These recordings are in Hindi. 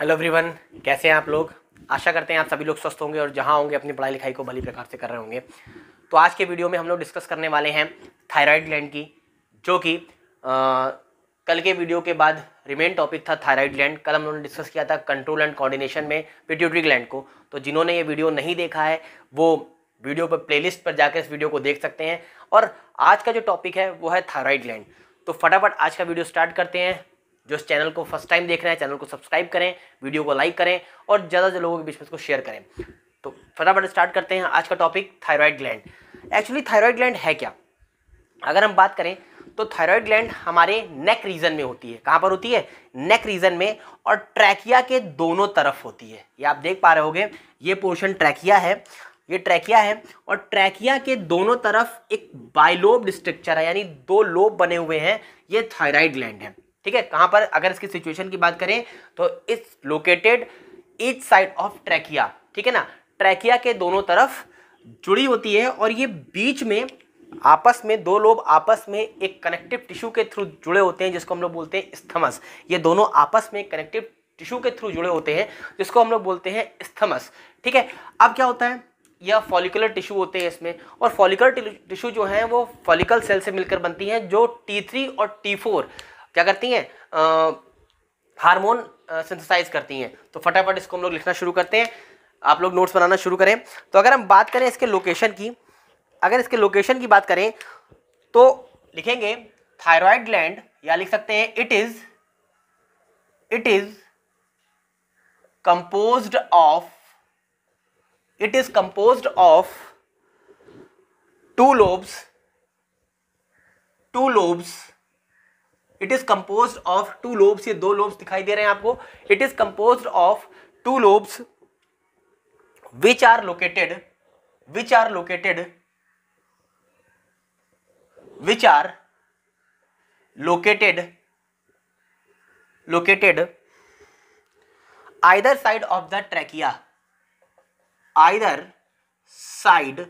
हेलो एवरीवन कैसे हैं आप लोग आशा करते हैं आप सभी लोग स्वस्थ होंगे और जहां होंगे अपनी पढ़ाई लिखाई को भली प्रकार से कर रहे होंगे तो आज के वीडियो में हम लोग डिस्कस करने वाले हैं थायराइड ग्लैंड की जो कि कल के वीडियो के बाद रिमेन टॉपिक था थायराइड ग्लैंड कल हम लोगों ने डिस्कस किया था कंट्रोल एंड कोऑर्डिनेशन में पिट्यूटरी ग्लैंड को तो जिन्होंने ये वीडियो नहीं देखा है वो वीडियो पर प्लेलिस्ट पर जाकर इस वीडियो को देख सकते हैं और आज का जो टॉपिक है वो है थायराइड ग्लैंड तो फटाफट आज का वीडियो स्टार्ट करते हैं जो इस चैनल को फर्स्ट टाइम देख रहे हैं चैनल को सब्सक्राइब करें वीडियो को लाइक करें और ज़्यादा से लोगों के बीच में इसको शेयर करें तो फटाफट स्टार्ट करते हैं आज का topic thyroid gland actually thyroid gland है क्या अगर हम बात करें तो थायरॉयड ग्लैंड हमारे नेक रीजन में होती है कहाँ पर होती है नेक रीजन में और ट्रैकिया के दोनों तरफ होती है ये आप देख पा रहे होगे ये पोर्शन ट्रैकिया है ये ट्रैकिया है और ट्रैकिया के दोनों तरफ एक बाइलोब स्ट्रक्चर है यानी दो लोब बने हुए हैं ये थायराइड ग्लैंड है ठीक है कहां पर अगर इसकी सिचुएशन की बात करें तो it's located each side of trachea ठीक है ना ट्रैकिया के दोनों तरफ जुड़ी होती है और ये बीच में आपस में दो लोग आपस में एक कनेक्टिव टिश्यू के थ्रू जुड़े होते हैं जिसको हम लोग बोलते हैं स्थमस ये दोनों आपस में कनेक्टिव टिश्यू के थ्रू जुड़े होते हैं जिसको हम लोग बोलते हैं स्थमस ठीक है अब क्या होता है यह फॉलिकुलर टिश्यू होते हैं इसमें और फॉलिकुलर टिश्यू जो है वो फॉलिकल सेल से मिलकर बनती हैं जो टी थ्री और टी फोर क्या करती हैं हार्मोन सिंथेसाइज करती हैं तो फटाफट इसको हम लोग लिखना शुरू करते हैं आप लोग नोट्स बनाना शुरू करें तो अगर हम बात करें इसके लोकेशन की अगर इसके लोकेशन की बात करें तो लिखेंगे थायराइड ग्लैंड या लिख सकते हैं it is it is compose of it is compose of two lobes two lobes it is compose of two lobes ये दो लोब्स दिखाई दे रहे हैं आपको it is compose of two lobes which are located which are located which are located located either side of the trachea either side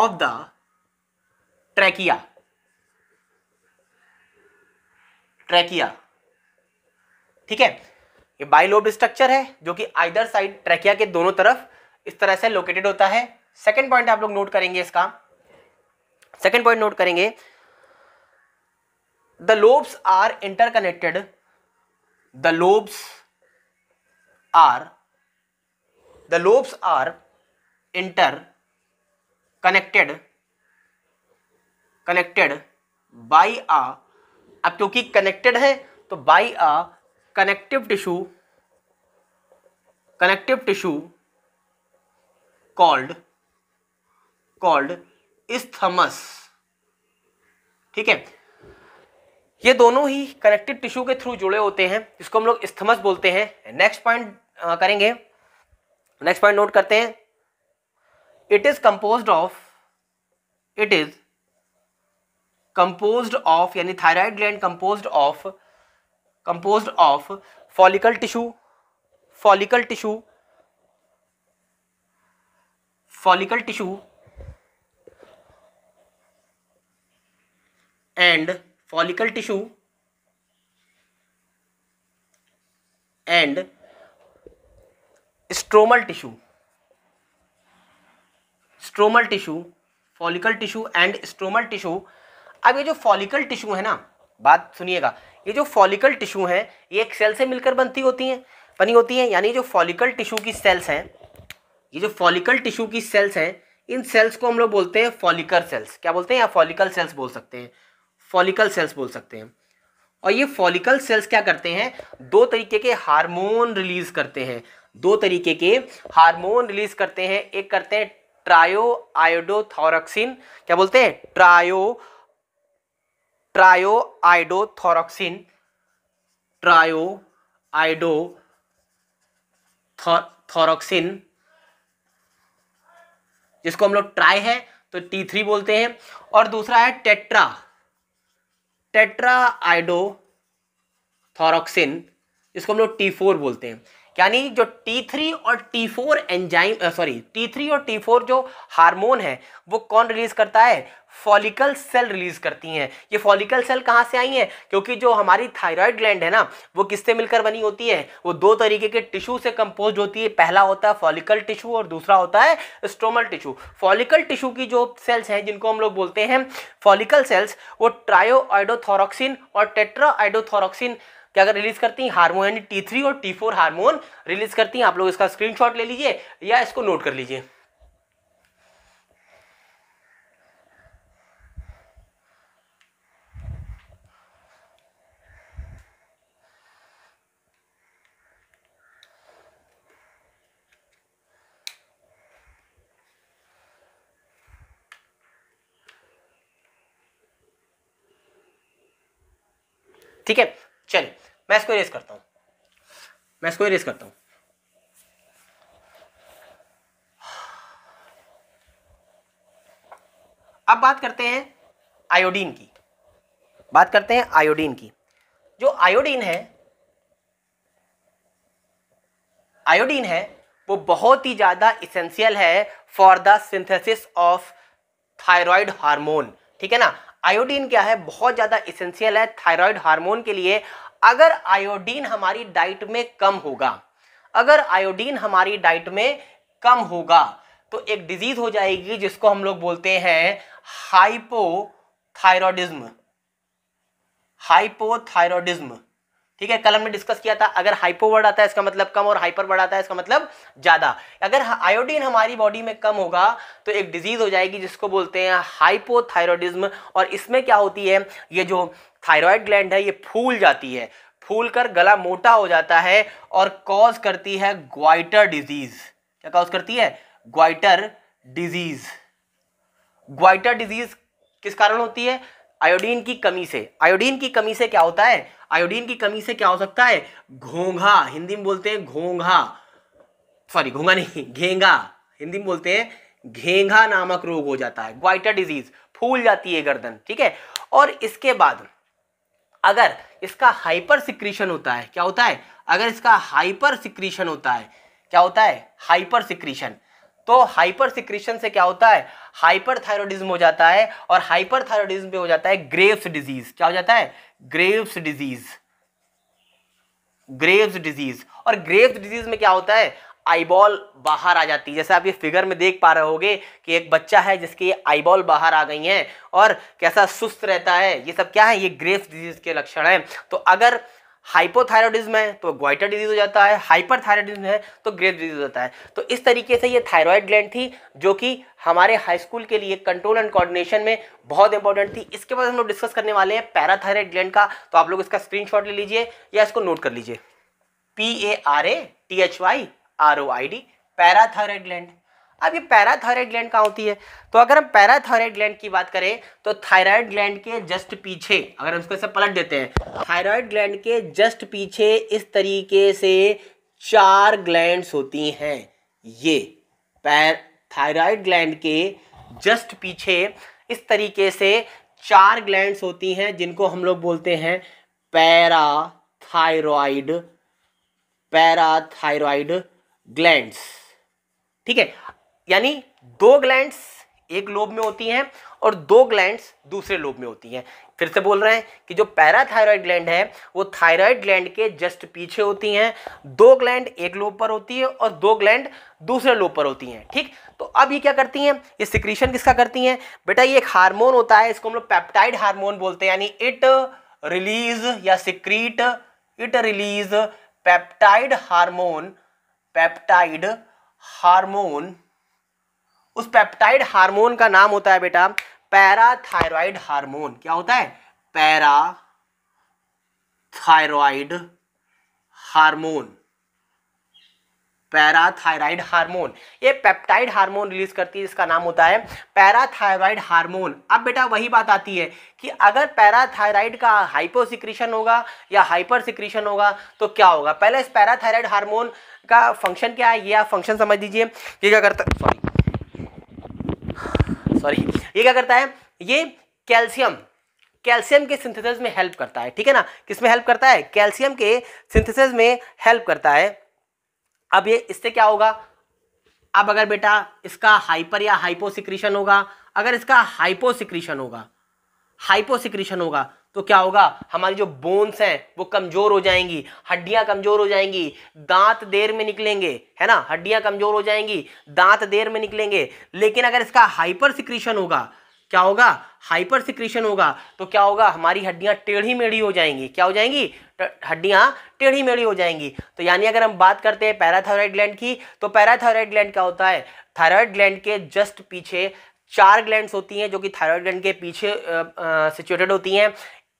of the trachea trachea ठीक है ये बाइलोब स्ट्रक्चर है जो कि आइदर साइड ट्रैकिया के दोनों तरफ इस तरह से लोकेटेड होता है सेकेंड पॉइंट आप लोग नोट करेंगे इसका सेकेंड पॉइंट नोट करेंगे the lobes are interconnected the lobes are the lobes are interconnected connected by ah अब क्योंकि कनेक्टेड है तो by a connective tissue connective tissue called called isthmus ठीक है ये दोनों ही कनेक्टिव टिश्यू के थ्रू जुड़े होते हैं जिसको हम लोग इस्थमस बोलते हैं नेक्स्ट पॉइंट करेंगे नेक्स्ट पॉइंट नोट करते हैं it is compose of it is composed of यानी thyroid gland composed of composed of follicle tissue follicle tissue follicle tissue and follicle tissue and stromal tissue stromal tissue follicle tissue and stromal tissue अब ये जो फॉलिकल टिश्यू है ना बात सुनिएगा ये जो फॉलिकल टिश्यू है ये एक सेल से मिलकर बनती होती हैं बनी होती हैं यानी जो फॉलिकल टिश्यू की सेल्स हैं ये जो फॉलिकल टिश्यू की सेल्स हैं इन सेल्स को हम लोग बोलते हैं फॉलिकल सेल्स क्या बोलते हैं या फॉलिकल सेल्स बोल सकते हैं फॉलिकल सेल्स बोल सकते हैं और ये फॉलिकल सेल्स क्या करते हैं दो तरीके के हार्मोन रिलीज करते हैं दो तरीके के हार्मोन रिलीज करते हैं एक करते हैं ट्रायो आयोडोथोरक्सिन क्या बोलते हैं tri tri iodo thyroxine tri iodo thyroxine जिसको हम लोग ट्राई है तो टी थ्री बोलते हैं और दूसरा है टेट्रा टेट्रा आइडो थोरॉक्सिन जिसको हम लोग टी फोर बोलते हैं यानी जो T3 और T4 एंजाइम सॉरी T3 और T4 जो हार्मोन है वो कौन रिलीज करता है फॉलिकल सेल रिलीज करती हैं ये फॉलिकल सेल कहाँ से आई हैं क्योंकि जो हमारी थायराइड ग्लैंड है ना वो किससे मिलकर बनी होती है वो दो तरीके के टिश्यू से कंपोज होती है पहला होता है फॉलिकल टिश्यू और दूसरा होता है स्ट्रोमल टिश्यू फॉलिकल टिश्यू की जो सेल्स हैं जिनको हम लोग बोलते हैं फॉलिकल सेल्स वो ट्रायो और टेट्रा क्या अगर रिलीज करती हैं हार्मोन यानी टी थ्री और टी फोर हार्मोन रिलीज करती हैं आप लोग इसका स्क्रीनशॉट ले लीजिए या इसको नोट कर लीजिए ठीक है चलिए मैं इसको इरेज करता हूँ मैं इसको इरेज करता हूँ अब बात करते हैं आयोडीन की बात करते हैं आयोडीन की जो आयोडीन है आयोडीन है वो बहुत ही ज़्यादा इसेंशियल है for the synthesis of thyroid hormone ठीक है ना आयोडीन क्या है बहुत ज़्यादा इसेंशियल है थायराइड हार्मोन के लिए अगर आयोडीन हमारी डाइट में कम होगा अगर आयोडीन हमारी डाइट में कम होगा तो एक डिजीज हो जाएगी जिसको हम लोग बोलते हैं हाइपोथायरॉडिज्म हाइपोथायरॉडिज्म ठीक है कल हमने डिस्कस किया था अगर हाइपो वर्ड आता है इसका मतलब कम और हाइपर वर्ड आता है इसका मतलब ज्यादा अगर आयोडीन हमारी बॉडी में कम होगा तो एक डिजीज हो जाएगी जिसको बोलते हैं हाइपोथायरॉयडिज्म और इसमें क्या होती है ये जो थायराइड ग्लैंड है ये फूल जाती है फूल कर गला मोटा हो जाता है और कॉज करती है ग्वाइटर डिजीज क्या कॉज करती है ग्वाइटर डिजीज ग्वाइटर डिजीज किस कारण होती है आयोडीन की कमी से आयोडीन की कमी से क्या होता है आयोडीन की कमी से क्या हो सकता है घोंघा हिंदी में बोलते हैं घोंघा सॉरी घोंघा नहीं घेंगा हिंदी में बोलते हैं घेंघा नामक रोग हो जाता है ग्वाइटर डिजीज फूल जाती है गर्दन ठीक है और इसके बाद अगर इसका हाइपर सिक्रीशन होता है क्या होता है अगर इसका हाइपर सिक्रीशन होता है क्या होता है हाइपर सिक्रीशन तो हाइपर सिक्रेशन से क्या होता है हाइपर थायरोडिज्म हो जाता है और हाइपरथायरोडिज्म में हो जाता है ग्रेव्स डिजीज क्या हो जाता है ग्रेव्स डिजीज ग्रेव्स डिजीज और ग्रेव्स डिजीज में क्या होता है आईबॉल बाहर आ जाती है जैसे आप ये फिगर में देख पा रहे होगे कि एक बच्चा है जिसकी आईबॉल बाहर आ गई हैं और कैसा सुस्त रहता है ये सब क्या है ये ग्रेव्स डिजीज के लक्षण हैं तो अगर हाइपोथायरॉयडिज्म है तो ग्वाइटर डिजीज हो जाता है हाइपरथायरॉयडिज्म है तो ग्रेव डिजीज हो जाता है तो इस तरीके से ये थायरॉयड ग्लैंड थी जो कि हमारे हाई स्कूल के लिए कंट्रोल एंड कोऑर्डिनेशन में बहुत इंपॉर्टेंट थी इसके बाद हम लोग डिस्कस करने वाले हैं पैराथायरॉयड ग्लैंड का तो आप लोग इसका शॉट ले लीजिए या इसको नोट कर लीजिए P A R A T H Y R O I D parathyroid gland अब ये पैराथायरॉयड ग्लैंड कहाँ होती है तो अगर हम पैराथायरॉयड ग्लैंड की बात करें तो थायराइड ग्लैंड के जस्ट पीछे अगर हम इसको ऐसे पलट देते हैं थायराइड ग्लैंड के जस्ट पीछे इस तरीके से चार ग्लैंड होती हैं ये पैर थायराइड ग्लैंड के जस्ट पीछे इस तरीके से चार ग्लैंड होती हैं जिनको हम लोग बोलते हैं पैरा थायराइड पैराथायराइड ग्लैंड ठीक है यानी दो ग्लैंड्स एक लोब में होती हैं और दो ग्लैंड्स दूसरे लोब में होती हैं फिर से बोल रहे हैं कि जो पैराथायरॉयड ग्लैंड है वो थायराइड ग्लैंड के जस्ट पीछे होती हैं दो ग्लैंड एक लोब पर होती है और दो ग्लैंड दूसरे लोब पर होती हैं ठीक तो अब ये क्या करती हैं ये सिक्रीशन किसका करती हैं बेटा ये एक हार्मोन होता है इसको हम लोग पैप्टाइड हारमोन बोलते हैं यानी इट रिलीज या secrete it release peptide hormone peptide hormone उस पेप्टाइड हार्मोन का नाम होता है बेटा पैराथायरॉइड हार्मोन क्या होता है parathyroid hormone parathyroid hormone ये पेप्टाइड हार्मोन रिलीज करती है इसका नाम होता है पैराथायराइड हार्मोन अब बेटा वही बात आती है कि अगर पैराथायराइड का हाइपोसिक्रीशन होगा या हाइपर सिक्रीशन होगा तो क्या होगा पहले इस पैराथायराइड हार्मोन का फंक्शन क्या है ये आप फंक्शन समझ लीजिए ये क्या करता सॉरी सॉरी ये क्या करता है ये कैल्शियम कैल्शियम के सिंथेसिस में हेल्प करता है ठीक है ना किसमें हेल्प करता है कैल्शियम के सिंथेसिस में हेल्प करता है अब ये इससे क्या होगा अब अगर बेटा इसका हाइपर या हाइपोसिक्रीशन होगा अगर इसका हाइपोसिक्रीशन होगा हाइपोसिक्रीशन होगा तो क्या होगा हमारी जो बोन्स हैं वो कमजोर हो जाएंगी हड्डियां कमजोर हो जाएंगी दांत देर में निकलेंगे है ना हड्डियां कमजोर हो जाएंगी दांत देर में निकलेंगे लेकिन अगर इसका हाइपर सिक्रीशन होगा क्या होगा हाइपर सिक्रीशन होगा तो क्या होगा हमारी हड्डियां टेढ़ी मेढ़ी हो जाएंगी क्या हो जाएंगी हड्डियां टेढ़ी मेढ़ी हो जाएंगी तो यानी अगर हम बात करते हैं पैराथायरॉयड ग्लैंड की तो पैराथायरॉयड ग्लैंड क्या होता है थायरॉयड ग्लैंड के जस्ट पीछे चार ग्लैंड्स होती हैं जो कि थायरॉयड ग्लैंड के पीछे सिचुएटेड होती हैं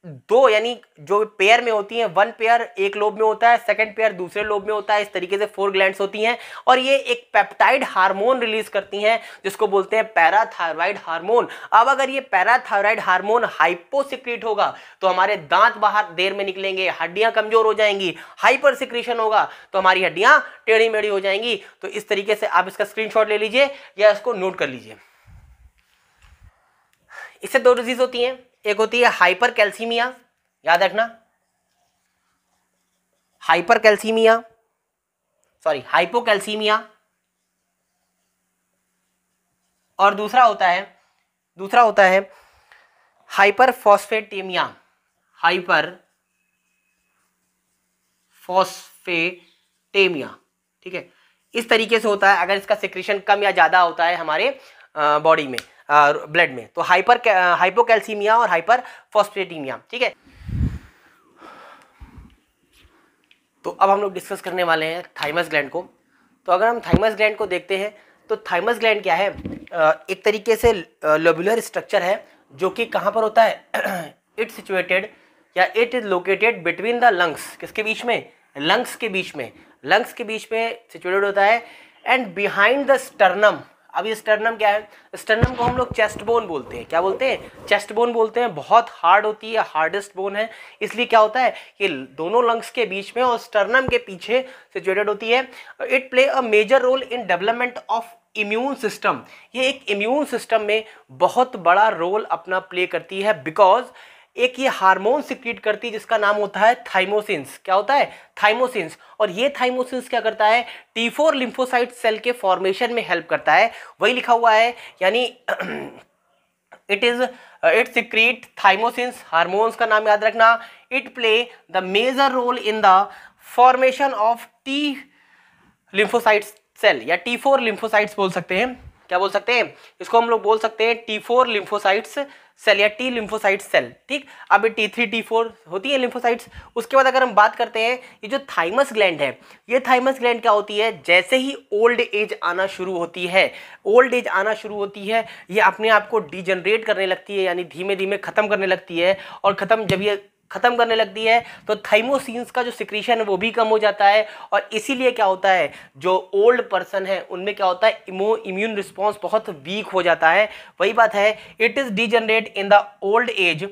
दो यानी जो पेयर में होती हैं वन पेयर एक लोब में होता है सेकंड पेयर दूसरे लोब में होता है इस तरीके से फोर ग्लैंड्स होती हैं और ये एक पेप्टाइड हार्मोन रिलीज करती हैं जिसको बोलते हैं पैराथायराइड हार्मोन अब अगर ये पैराथायराइड हार्मोन हाइपोसिक्रीट होगा तो हमारे दांत बाहर देर में निकलेंगे हड्डियां कमजोर हो जाएंगी हाइपर होगा तो हमारी हड्डियां टेढ़ी मेढ़ी हो जाएंगी तो इस तरीके से आप इसका स्क्रीनशॉट ले लीजिए या इसको नोट कर लीजिए इससे दो डिजीज होती हैं एक होती है हाइपर कैल्सीमिया याद रखना hypercalcaemia sorry hypocalcaemia और दूसरा होता है दूसरा होता है हाइपर फॉस्फेटेमिया हाइपर फॉस्फेटेमिया ठीक है इस तरीके से होता है अगर इसका सिक्रेशन कम या ज़्यादा होता है हमारे बॉडी में ब्लड में तो हाइपर हाइपोकैल्सीमिया और हाइपर फॉस्फेटीमिया ठीक है तो अब हम लोग डिस्कस करने वाले हैं थाइमस ग्लैंड को तो अगर हम थाइमस ग्लैंड को देखते हैं तो थाइमस ग्लैंड क्या है एक तरीके से लोबुलर स्ट्रक्चर है जो कि कहाँ पर होता है इट सिचुएटेड या it is located between the lungs किसके बीच में लंग्स के बीच में लंग्स के बीच में सिचुएटेड होता है एंड बिहाइंड द स्टर्नम अभी स्टर्नम क्या है स्टर्नम को हम लोग चेस्ट बोन बोलते हैं क्या बोलते हैं चेस्ट बोन बोलते हैं बहुत हार्ड होती है हार्डेस्ट बोन है इसलिए क्या होता है कि दोनों लंग्स के बीच में और स्टर्नम के पीछे सिचुएटेड होती है it play a major role in development of immune system ये एक इम्यून सिस्टम में बहुत बड़ा रोल अपना प्ले करती है बिकॉज एक ये हार्मोन सिक्रीट करती है जिसका नाम होता है थाइमोसिन्स क्या होता है थाइमोसिन्स और ये थाइमोसिन्स क्या करता है टी फोर लिम्फोसाइट सेल के फॉर्मेशन में हेल्प करता है वही लिखा हुआ है यानी it is it secrete thymosins hormones का नाम याद रखना it play the major role in the formation of T lymphocyte cell या टी फोर लिम्फोसाइट्स बोल सकते हैं क्या बोल सकते हैं इसको हम लोग बोल सकते हैं टी फोर लिम्फोसाइट्स सेल या टी लिम्फोसाइट सेल ठीक अब टी थ्री टी फोर होती है लिम्फोसाइट्स उसके बाद अगर हम बात करते हैं ये जो थाइमस ग्लैंड है ये थाइमस ग्लैंड क्या होती है जैसे ही ओल्ड एज आना शुरू होती है ओल्ड एज आना शुरू होती है ये अपने आप को डिजनरेट करने लगती है यानी धीमे धीमे ख़त्म करने लगती है और ख़त्म जब ये खत्म करने लगती है तो थाइमोसिन का जो सिक्रीशन है वो भी कम हो जाता है और इसीलिए क्या होता है जो ओल्ड पर्सन है उनमें क्या होता है इमो इम्यून रिस्पॉन्स बहुत वीक हो जाता है वही बात है it is degenerate in the old age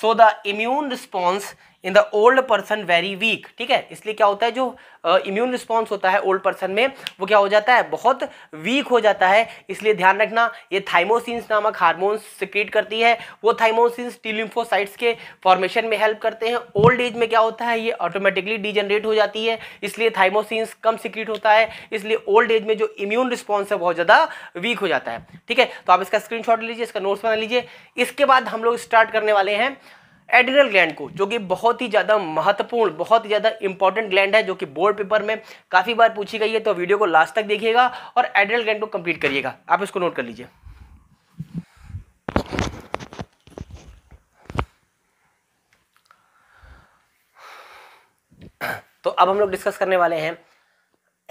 so the immune response in the old person very weak ठीक है इसलिए क्या होता है जो इम्यून uh, रिस्पॉन्स होता है ओल्ड पर्सन में वो क्या हो जाता है बहुत वीक हो जाता है इसलिए ध्यान रखना ये थाइमोसिन नामक हार्मोन्स सिक्रीट करती है वो थाइमोसिन टीलिम्फोसाइट्स के फॉर्मेशन में हेल्प करते हैं ओल्ड एज में क्या होता है ये ऑटोमेटिकली डिजनरेट हो जाती है इसलिए थाइमोसिन्स कम सिक्रीट होता है इसलिए ओल्ड एज में जो इम्यून रिस्पॉन्स है बहुत ज़्यादा वीक हो जाता है ठीक है तो आप इसका स्क्रीन लीजिए इसका नोट्स बना लीजिए इसके बाद हम लोग स्टार्ट करने वाले हैं एड्रिनल ग्लैंड को जो कि बहुत ही ज़्यादा महत्वपूर्ण बहुत ही ज़्यादा इंपॉर्टेंट ग्लैंड है जो कि बोर्ड पेपर में काफ़ी बार पूछी गई है तो वीडियो को लास्ट तक देखिएगा और एड्रिनल ग्लैंड को कंप्लीट करिएगा आप इसको नोट कर लीजिए तो अब हम लोग डिस्कस करने वाले हैं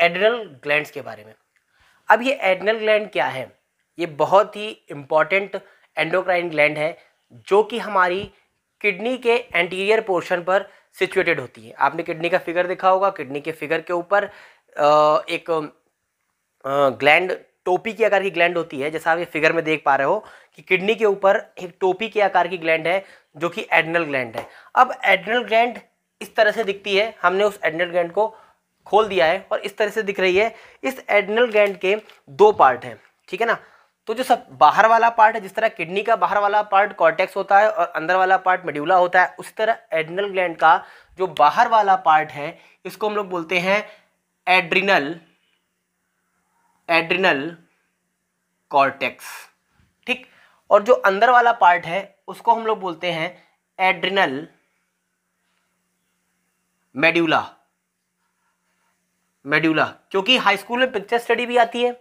एड्रिनल ग्लैंड के बारे में अब ये एड्रिनल ग्लैंड क्या है ये बहुत ही इंपॉर्टेंट एंडोक्राइन ग्लैंड है जो कि हमारी किडनी के एंटीरियर पोर्शन पर सिचुएटेड होती है आपने किडनी का फिगर देखा होगा किडनी के फिगर के ऊपर एक ग्लैंड टोपी के आकार की ग्लैंड होती है जैसा आप ये फिगर में देख पा रहे हो कि किडनी के ऊपर एक टोपी के आकार की ग्लैंड है जो कि एडनल ग्लैंड है अब एडनल ग्लैंड इस तरह से दिखती है हमने उस एडनल ग्लैंड को खोल दिया है और इस तरह से दिख रही है इस एडनल ग्लैंड के दो पार्ट हैं ठीक है ना तो जो सब बाहर वाला पार्ट है जिस तरह किडनी का बाहर वाला पार्ट कॉर्टेक्स होता है और अंदर वाला पार्ट मेड्यूला होता है उसी तरह एड्रिनल ग्लैंड का जो बाहर वाला पार्ट है इसको हम लोग बोलते हैं एड्रिनल एड्रिनल कॉर्टेक्स ठीक और जो अंदर वाला पार्ट है उसको हम लोग बोलते हैं एड्रिनल मेड्यूला मेड्यूला क्योंकि हाई स्कूल में पिक्चर स्टडी भी आती है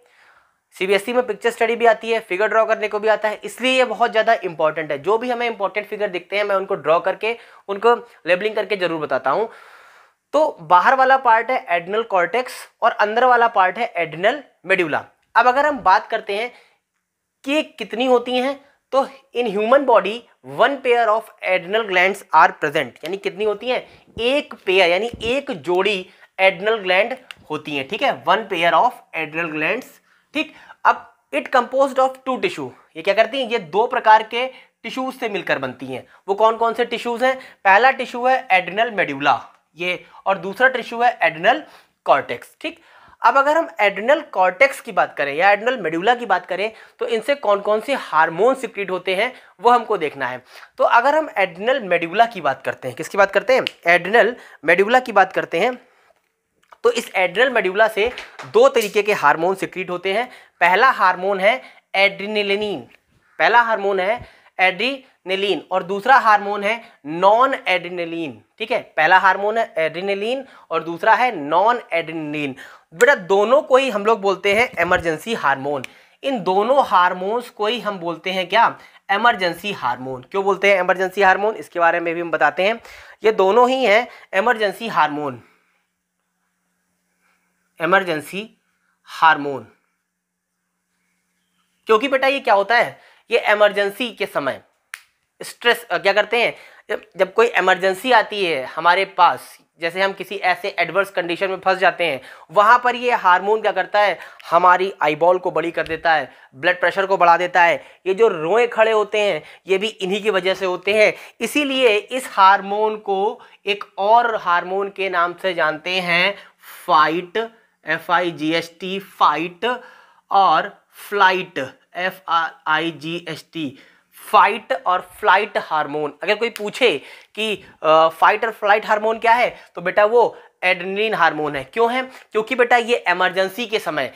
सीबीएसई e में पिक्चर स्टडी भी आती है फिगर ड्रॉ करने को भी आता है इसलिए ये बहुत ज़्यादा इंपॉर्टेंट है जो भी हमें इंपॉर्टेंट फिगर दिखते हैं मैं उनको ड्रॉ करके उनको लेबलिंग करके जरूर बताता हूँ तो बाहर वाला पार्ट है एडनल कॉर्टेक्स और अंदर वाला पार्ट है एडनल मेड्यूला अब अगर हम बात करते हैं कि कितनी होती हैं तो in human body one pair of adrenal gland are present यानी कितनी होती हैं एक पेयर यानी एक जोड़ी एडनल ग्लैंड होती हैं ठीक है one pair of adrenal glands ठीक अब it compose of two tissue ये क्या करती हैं ये दो प्रकार के टिश्यूज से मिलकर बनती हैं वो कौन कौन से टिश्यूज हैं पहला टिश्यू है एडनल मेड्यूला ये और दूसरा टिश्यू है एडनल कॉर्टेक्स ठीक अब अगर हम एडनल कॉर्टेक्स की बात करें या एडनल मेड्यूला की बात करें तो इनसे कौन कौन से हार्मोन सिक्रीट होते हैं वो हमको देखना है तो अगर हम एडनल मेड्यूला की बात करते हैं किसकी बात करते हैं एडनल मेड्यूला की बात करते हैं तो इस एड्रल मेड्यूला से दो तरीके के हार्मोन सिक्रीट होते हैं पहला हार्मोन है एड्रीनिलिन पहला हार्मोन है एड्रीनिलिन और दूसरा हार्मोन है नॉन एड्रीनिलिन ठीक है पहला हार्मोन है एड्रीनिलिन और दूसरा है नॉन एड्रीनिलिन बेटा दोनों को ही हम लोग बोलते हैं एमरजेंसी हार्मोन इन दोनों हार्मोन्स को ही हम बोलते हैं क्या एमरजेंसी हार्मोन क्यों बोलते हैं एमरजेंसी हार्मोन इसके बारे में भी हम बताते हैं ये दोनों ही हैं एमरजेंसी हार्मोन एमरजेंसी हार्मोन क्योंकि बेटा ये क्या होता है ये एमरजेंसी के समय स्ट्रेस क्या करते हैं जब कोई एमरजेंसी आती है हमारे पास जैसे हम किसी ऐसे एडवर्स कंडीशन में फंस जाते हैं वहाँ पर ये हार्मोन क्या करता है हमारी आईबॉल को बड़ी कर देता है ब्लड प्रेशर को बढ़ा देता है ये जो रोए खड़े होते हैं ये भी इन्हीं की वजह से होते हैं इसीलिए इस हार्मोन को एक और हार्मोन के नाम से जानते हैं fight F I G S T fight और flight F I G S T fight और फ्लाइट हार्मोन अगर कोई पूछे कि फाइट और फ्लाइट हार्मोन क्या है तो बेटा वो एडनिन हार्मोन है क्यों है क्योंकि बेटा ये इमरजेंसी के समय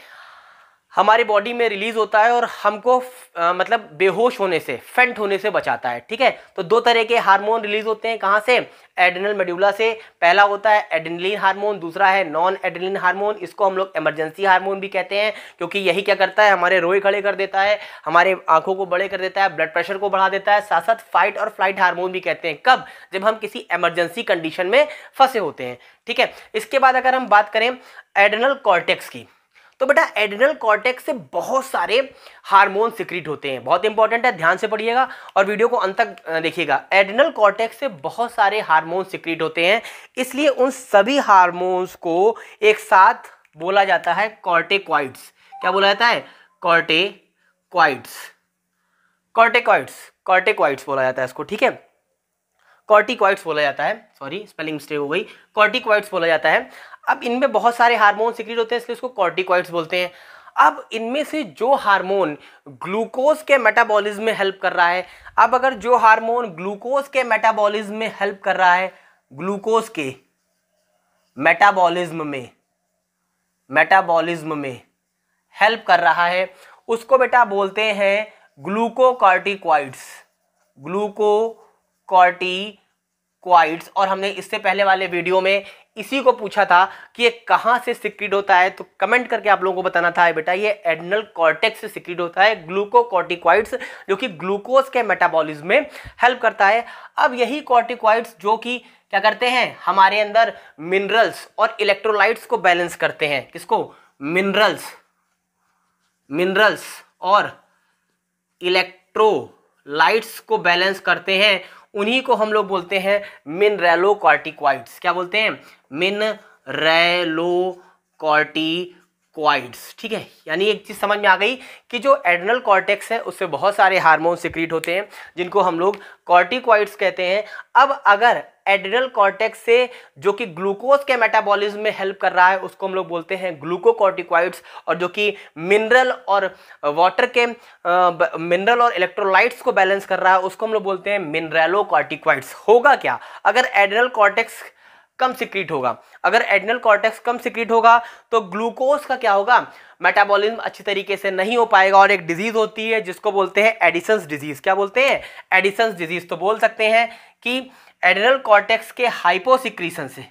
हमारी बॉडी में रिलीज होता है और हमको आ, मतलब बेहोश होने से फेंट होने से बचाता है ठीक है तो दो तरह के हार्मोन रिलीज होते हैं कहाँ से एडनल मेड्यूला से पहला होता है एड्रेनलिन हार्मोन दूसरा है नॉन एड्रेनलिन हार्मोन इसको हम लोग इमरजेंसी हार्मोन भी कहते हैं क्योंकि यही क्या करता है हमारे रोए खड़े कर देता है हमारे आंखों को बड़े कर देता है ब्लड प्रेशर को बढ़ा देता है साथ साथ फाइट और फ्लाइट हार्मोन भी कहते हैं कब जब हम किसी एमरजेंसी कंडीशन में फंसे होते हैं ठीक है इसके बाद अगर हम बात करें एडनल कॉर्टेक्स की तो बेटा एडिनल कॉर्टेक्स से बहुत सारे हार्मोन सिक्रीट होते हैं बहुत इंपॉर्टेंट है ध्यान से पढ़िएगा और वीडियो को अंत तक देखिएगा एडिनल कॉर्टेक्स से बहुत सारे हार्मोन सिक्रीट होते हैं इसलिए उन सभी हार्मोन्स को एक साथ बोला जाता है कॉर्टेक्वाइड्स क्या बोला जाता है कॉर्टेक्वाइड्स कॉर्टेक्वाइड्स कॉर्टेक्वाइड्स बोला जाता है इसको ठीक है कॉर्टिकॉइड्स बोला जाता है सॉरी स्पेलिंग मिस्टेक हो गई कॉर्टिकॉइड्स बोला जाता है अब इनमें बहुत सारे हार्मोन सिक्रीट होते हैं इसलिए इसको कॉर्टिकॉइड्स बोलते हैं अब इनमें से जो हार्मोन ग्लूकोज के मेटाबॉलिज्म में हेल्प कर रहा है अब अगर जो हार्मोन ग्लूकोज के मेटाबॉलिज्म में हेल्प कर रहा है ग्लूकोज के मेटाबॉलिज्म में मेटाबॉलिज्म में हेल्प कर रहा है उसको बेटा बोलते हैं ग्लूकोकॉर्टिकॉइड्स ग्लूको कॉर्टिक्वाइड्स और हमने इससे पहले वाले वीडियो में इसी को पूछा था कि ये कहाँ से सिक्रिट होता है तो कमेंट करके आप लोगों को बताना था बेटा ये एडनल कॉर्टेक्स से सिक्रिट होता है ग्लूकोकॉर्टिक्वाइड्स जो कि ग्लूकोज के मेटाबॉलिज्म में हेल्प करता है अब यही कॉर्टिक्वाइड्स जो कि क्या करते हैं हमारे अंदर मिनरल्स और इलेक्ट्रोलाइट्स को बैलेंस करते हैं किसको मिनरल्स मिनरल्स और इलेक्ट्रो लाइट्स को बैलेंस करते हैं उन्हीं को हम लोग बोलते हैं मिनरेलो कॉर्टिकॉइड्स क्या बोलते हैं मिनरेलो कॉर्टी क्वाइड्स ठीक है यानी एक चीज़ समझ में आ गई कि जो एडनल कॉर्टेक्स है उससे बहुत सारे हार्मोन सिक्रीट होते हैं जिनको हम लोग कॉर्टिक्वाइड्स कहते हैं अब अगर एडनल कॉर्टेक्स से जो कि ग्लूकोज के मेटाबॉलिज्म में हेल्प कर रहा है उसको हम लोग बोलते हैं ग्लूकोकॉर्टिक्वाइड्स और जो कि मिनरल और वाटर के मिनरल और इलेक्ट्रोलाइट्स को बैलेंस कर रहा है उसको हम लोग बोलते हैं मिनरलो कॉर्टिक्वाइड्स होगा क्या अगर एडनल कॉर्टेक्स कम सिक्रीट होगा अगर एडनल कॉर्टेक्स कम सिक्रीट होगा तो ग्लूकोज का क्या होगा मेटाबॉलिज्म अच्छी तरीके से नहीं हो पाएगा और एक डिजीज होती है जिसको बोलते हैं एडिसंस डिजीज क्या बोलते हैं एडिसंस डिजीज तो बोल सकते हैं कि एडनल कॉर्टेक्स के हाइपोसिक्रीशन से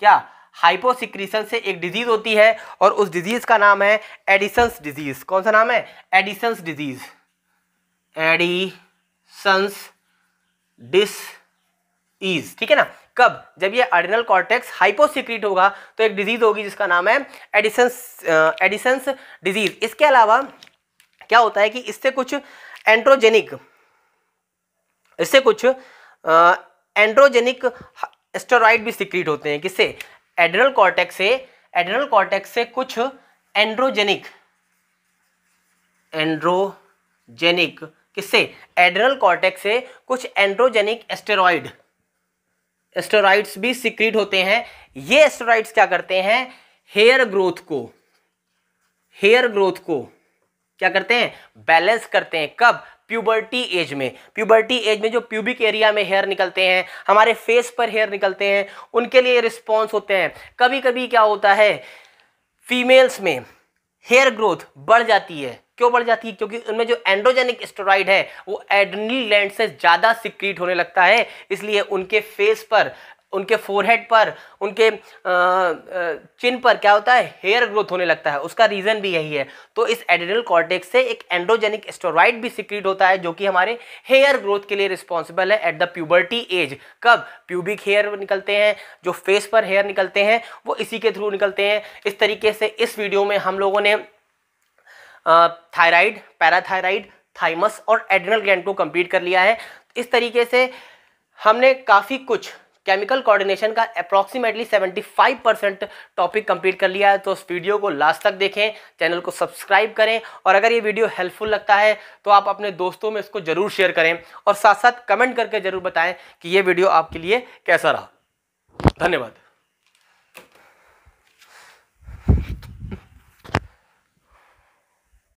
क्या हाइपोसिक्रीशन से एक डिजीज होती है और उस डिजीज का नाम है एडिसंस डिजीज कौन सा नाम है Addison's disease Addison's disease ठीक है ना कब जब ये अरिनल कॉर्टेक्स हाइपोसिक्रीट होगा तो एक डिजीज होगी जिसका नाम है एडिसंस एडिसंस डिजीज इसके अलावा क्या होता है कि इससे कुछ एंड्रोजेनिक इससे कुछ एंड्रोजेनिक स्टेरॉइड भी सिक्रीट होते हैं किससे एड्रल कॉर्टेक्स से एड्रल कॉर्टेक्स से कुछ एंड्रोजेनिक एंड्रोजेनिक किससे एड्रल कॉर्टेक्स से कुछ एंड्रोजेनिक स्टेरॉइड एस्टोराइड्स भी सिक्रीट होते हैं ये एस्टोराइड्स क्या करते हैं हेयर ग्रोथ को हेयर ग्रोथ को क्या करते हैं बैलेंस करते हैं कब प्यूबर्टी एज में प्यूबर्टी एज में जो प्यूबिक एरिया में हेयर निकलते हैं हमारे फेस पर हेयर निकलते हैं उनके लिए रिस्पॉन्स होते हैं कभी कभी क्या होता है फीमेल्स में हेयर ग्रोथ बढ़ जाती है क्यों बढ़ जाती है क्योंकि उनमें जो एंड्रोजेनिक स्टोराइड है वो एडनी लैंड से ज़्यादा सिक्रीट होने लगता है इसलिए उनके फेस पर उनके फोरहेड पर उनके चिन पर क्या होता है हेयर ग्रोथ होने लगता है उसका रीज़न भी यही है तो इस एडिनल कॉर्टेक्स से एक एंड्रोजेनिक स्टोराइड भी सिक्रीट होता है जो कि हमारे हेयर ग्रोथ के लिए रिस्पॉन्सिबल है एट द प्यूबर्टी एज कब प्यूबिक हेयर निकलते हैं जो फेस पर हेयर निकलते हैं वो इसी के थ्रू निकलते हैं इस तरीके से इस वीडियो में हम लोगों ने थायराइड पैराथायराइड थाइमस और एड्रिनल ग्लैंड को कंप्लीट कर लिया है इस तरीके से हमने काफ़ी कुछ केमिकल कोऑर्डिनेशन का अप्रॉक्सीमेटली 75 परसेंट टॉपिक कंप्लीट कर लिया है तो उस वीडियो को लास्ट तक देखें चैनल को सब्सक्राइब करें और अगर ये वीडियो हेल्पफुल लगता है तो आप अपने दोस्तों में इसको ज़रूर शेयर करें और साथ साथ कमेंट करके ज़रूर बताएं कि ये वीडियो आपके लिए कैसा रहा धन्यवाद